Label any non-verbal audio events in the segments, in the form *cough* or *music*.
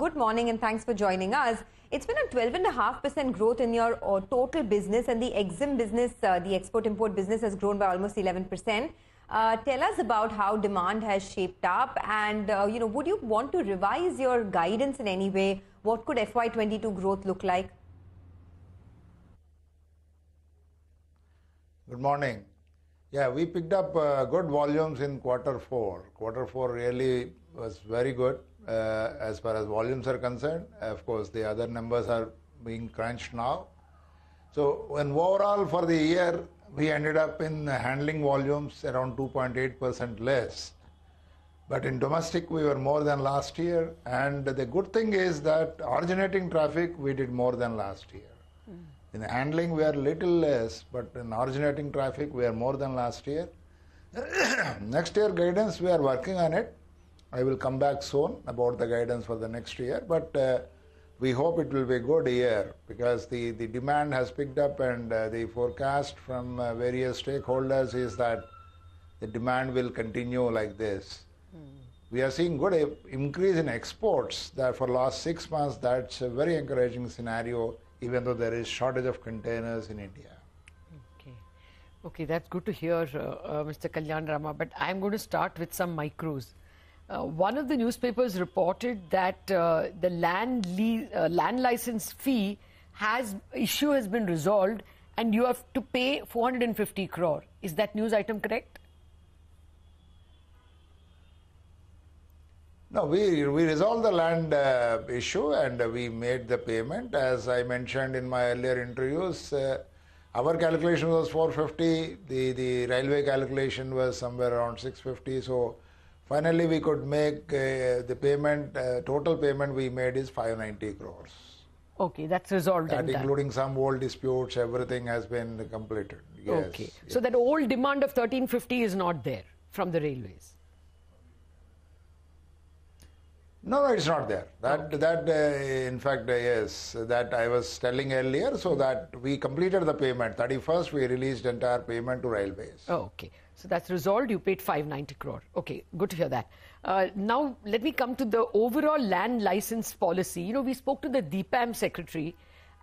Good morning and thanks for joining us. It's been a 12.5% growth in your uh, total business and the EXIM business, uh, the export-import business has grown by almost 11%. Uh, tell us about how demand has shaped up and, uh, you know, would you want to revise your guidance in any way? What could FY22 growth look like? Good morning. Yeah, we picked up uh, good volumes in quarter four. Quarter four really was very good uh, as far as volumes are concerned. Of course, the other numbers are being crunched now. So, Overall for the year, we ended up in handling volumes around 2.8% less. But In domestic, we were more than last year. And The good thing is that originating traffic, we did more than last year. Hmm. In handling, we are little less, but in originating traffic, we are more than last year. *coughs* Next year guidance, we are working on it. I will come back soon about the guidance for the next year, but uh, we hope it will be a good year because the, the demand has picked up and uh, the forecast from uh, various stakeholders is that the demand will continue like this. Mm. We are seeing good increase in exports that for last six months. That's a very encouraging scenario, even though there is shortage of containers in India. Okay, that's good to hear, uh, uh, Mr. Kalyan Rama. But I'm going to start with some micros. Uh, one of the newspapers reported that uh, the land uh, land license fee has issue has been resolved and you have to pay 450 crore is that news item correct no we we resolved the land uh, issue and we made the payment as i mentioned in my earlier interviews uh, our calculation was 450 the the railway calculation was somewhere around 650 so Finally, we could make uh, the payment, uh, total payment we made is 590 crores. Okay, that's resolved. That including some old disputes, everything has been completed. Yes, okay. Yes. So that old demand of 1350 is not there from the railways. No, no, it's not there. That, that uh, in fact, uh, yes, that I was telling earlier, so mm-hmm. that we completed the payment. 31st, we released entire payment to railways. Oh, okay. So that's resolved. You paid 590 crore. Okay, good to hear that. Uh, now, let me come to the overall land license policy. You know, we spoke to the DPAM secretary,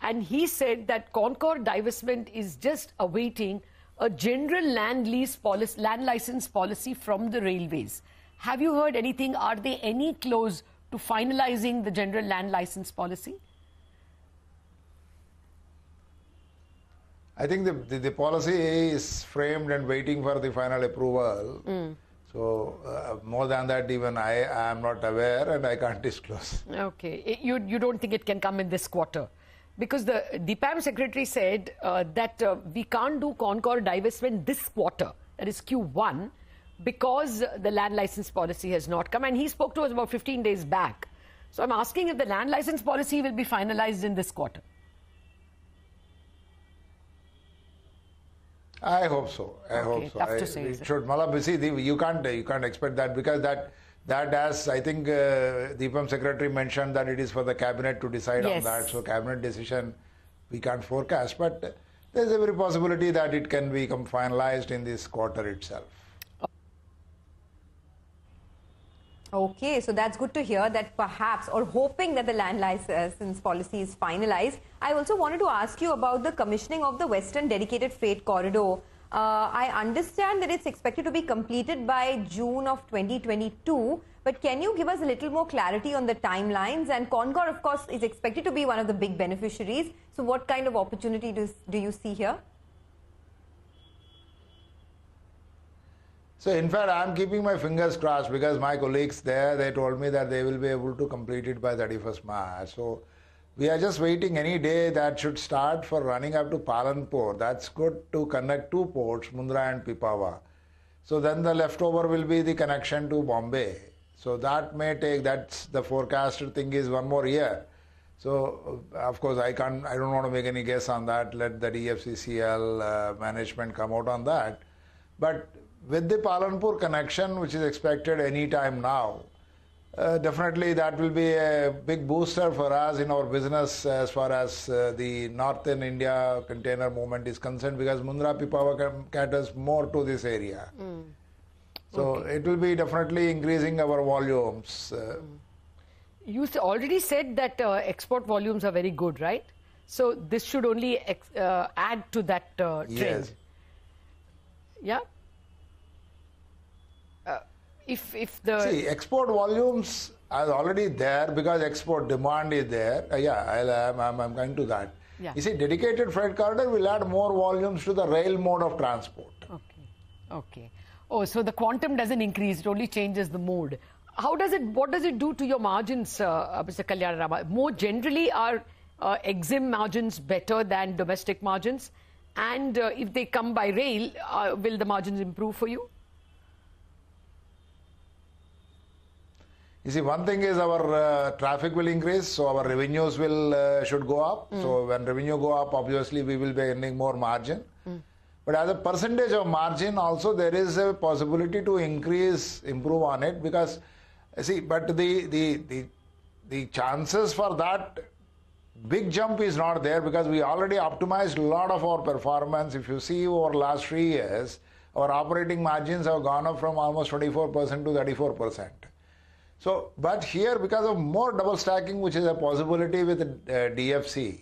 and he said that Concord divestment is just awaiting a general land lease policy, land license policy from the railways. Have you heard anything? Are they any close to finalizing the general land license policy? I think the, the, the policy is framed and waiting for the final approval. Mm. So uh, more than that, even I, I am not aware and I can't *laughs* disclose. Okay. You, you don't think it can come in this quarter? Because the, the secretary said uh, that uh, we can't do Concord divestment this quarter, that is Q1, because the land license policy has not come. And he spoke to us about 15 days back. So I'm asking if the land license policy will be finalized in this quarter. I hope so. I okay, hope so. Tough I, to say, it should Malab, see, you can't you can't expect that because that that as I think uh, Deepam secretary mentioned that it is for the cabinet to decide yes. on that. So cabinet decision we can't forecast, but there's every possibility that it can become finalized in this quarter itself. Okay, so that's good to hear that perhaps or hoping that the land license uh, policy is finalized. I also wanted to ask you about the commissioning of the Western Dedicated Freight Corridor. Uh, I understand that it's expected to be completed by June of 2022, but can you give us a little more clarity on the timelines? And Concor, of course, is expected to be one of the big beneficiaries. So what kind of opportunity do, do you see here? So, in fact, I am keeping my fingers crossed because my colleagues there, they told me that they will be able to complete it by 31st March. So, we are just waiting any day that should start for running up to Palanpur. That's good to connect two ports, Mundra and Pipava. So then the leftover will be the connection to Bombay. So that may take, that's the forecasted thing is one more year. So of course I can't, I don't want to make any guess on that. Let the DFCCL uh, management come out on that. But with the Palanpur connection, which is expected any time now, uh, definitely that will be a big booster for us in our business as far as uh, the northern India container movement is concerned because Mundra Pipawa caters more to this area. Mm. So okay. it will be definitely increasing our volumes. Uh, mm. You already said that uh, export volumes are very good, right? So this should only uh, add to that uh, trend. Yes. Yeah if if the see export volumes are already there because export demand is there. Uh, yeah, i am I'm, going to that. Yeah. You see, dedicated freight corridor will add more volumes to the rail mode of transport. Okay. Okay. Oh, so the quantum doesn't increase; it only changes the mode. How does it? What does it do to your margins, uh, uh Mr. Kalyanarama? More generally, are uh, exim margins better than domestic margins? And uh, if they come by rail, uh, will the margins improve for you? You see, one thing is our uh, traffic will increase, so our revenues will uh, should go up. Mm. So when revenue go up, obviously we will be earning more margin. Mm. But as a percentage of margin, also there is a possibility to increase, improve on it because, see, but the the the the chances for that big jump is not there because we already optimized a lot of our performance. If you see over last three years, our operating margins have gone up from almost 24% to 34%. So, but here because of more double stacking, which is a possibility with uh, DFC,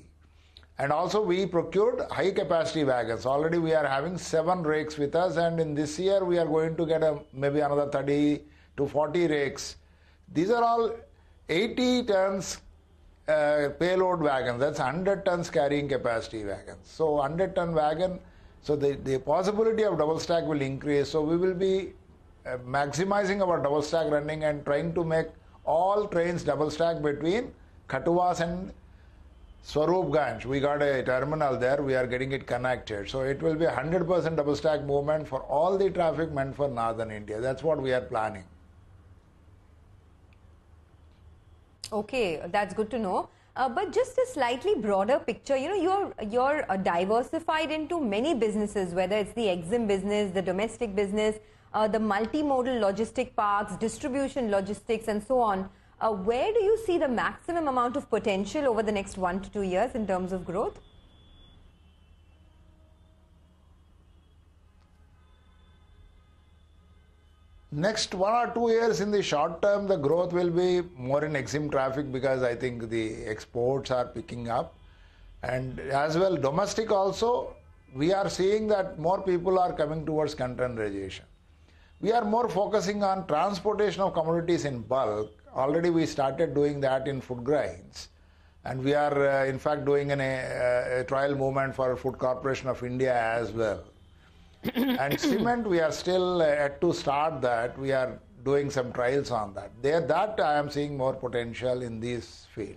and also we procured high capacity wagons. Already we are having seven rakes with us, and in this year we are going to get a, maybe another 30 to 40 rakes. These are all 80 tons uh, payload wagons. That's 100 tons carrying capacity wagons. So 100 ton wagon. So the, the possibility of double stack will increase. So we will be uh, maximizing our double stack running and trying to make all trains double stack between Katuas and Swarupganj. We got a terminal there, we are getting it connected. So it will be 100% double stack movement for all the traffic meant for northern India. That's what we are planning. Okay, that's good to know. Uh, but just a slightly broader picture, you know, you're you're uh, diversified into many businesses, whether it's the exim business, the domestic business, uh, the multimodal logistic parks, distribution logistics, and so on. Uh, where do you see the maximum amount of potential over the next one to two years in terms of growth? Next one or two years in the short term, the growth will be more in Exim traffic because I think the exports are picking up. And as well, domestic also, we are seeing that more people are coming towards containerization. We are more focusing on transportation of commodities in bulk. Already we started doing that in food grains. And we are, uh, in fact, doing an, a, uh, a trial movement for Food Corporation of India as well. *coughs* and cement, we are still at uh, to start that. We are doing some trials on that. There, that I am seeing more potential in this field.